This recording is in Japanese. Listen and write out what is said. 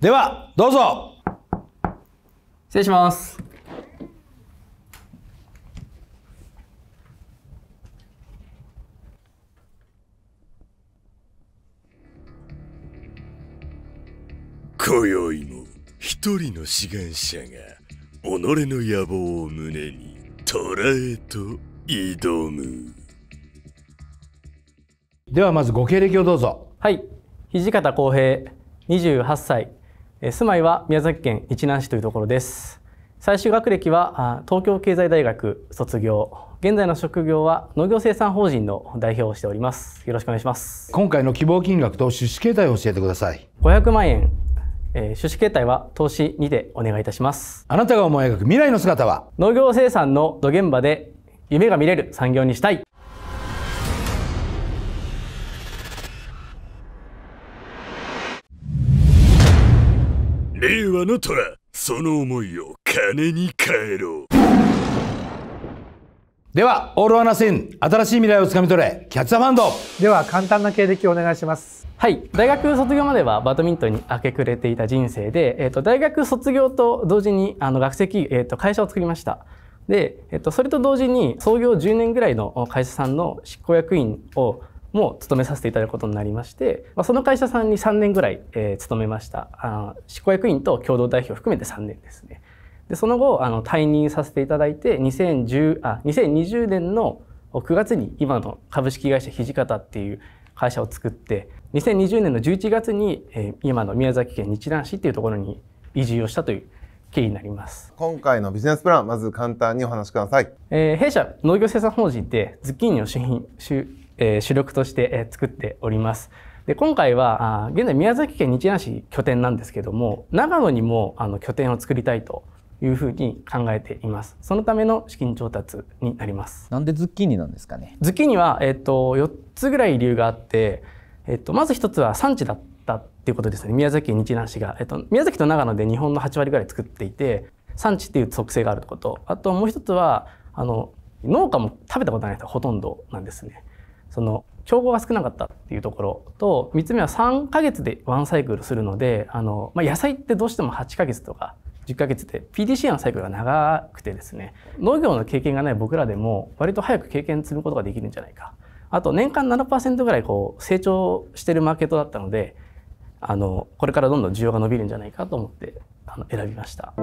ではどうぞ失礼します今宵も一人の志願者が己の野望を胸に捉えと挑むではまずご経歴をどうぞはい土方浩平28歳住まいは宮崎県一南市というところです最終学歴は東京経済大学卒業現在の職業は農業生産法人の代表をしておりますよろしくお願いします今回の希望金額と出資形態を教えてください500万円、え出資形態は投資2でお願いいたしますあなたが思い描く未来の姿は農業生産の土現場で夢が見れる産業にしたい令和の虎その思いを金に変えろではオールアナシン新しい未来をつかみ取れキャッチャーファンドでは簡単な経歴をお願いしますはい大学卒業まではバドミントンに明け暮れていた人生で、えーと、大学卒業と同時にあの学籍、えーと、会社を作りましたで、えーと、とそれと同時に創業10年ぐらいの会社さんの執行役員をも勤めさせていただくことになりまして、まあ、その会社さんに3年ぐらい、えー、勤めましたあ執行役員と共同代表を含めて3年ですねでその後あの退任させていただいて2010あ2020年の9月に今の株式会社土方っていう会社を作って2020年の11月に、えー、今の宮崎県日南市っていうところに移住をしたという経緯になります今回のビジネスプランまず簡単にお話しください、えー、弊社農業生産法人でズッキーニの主品主え主力としてえ作っております。で今回は現在宮崎県日南市拠点なんですけども長野にもあの拠点を作りたいというふうに考えていますそのための資金調達になりますなんでズッキーニなんですかねズッキーニは、えー、っと、4つぐらい理由があって、えー、っと、まず1つは産地だったっていうことですね宮崎県日南市が、えー、っと、宮崎と長野で日本の8割ぐらい作っていて産地っていう特性があることあともう1つはあの農家も食べたことない人ほとんどなんですね。その競合が少なかったっていうところと3つ目は3ヶ月でワンサイクルするのであの、まあ、野菜ってどうしても8ヶ月とか10ヶ月で PDCA のサイクルが長くてですね農業の経験がない僕らでも割と早く経験することができるんじゃないかあと年間7%ぐらいこう成長してるマーケットだったのであのこれからどんどん需要が伸びるんじゃないかと思ってあの選びました。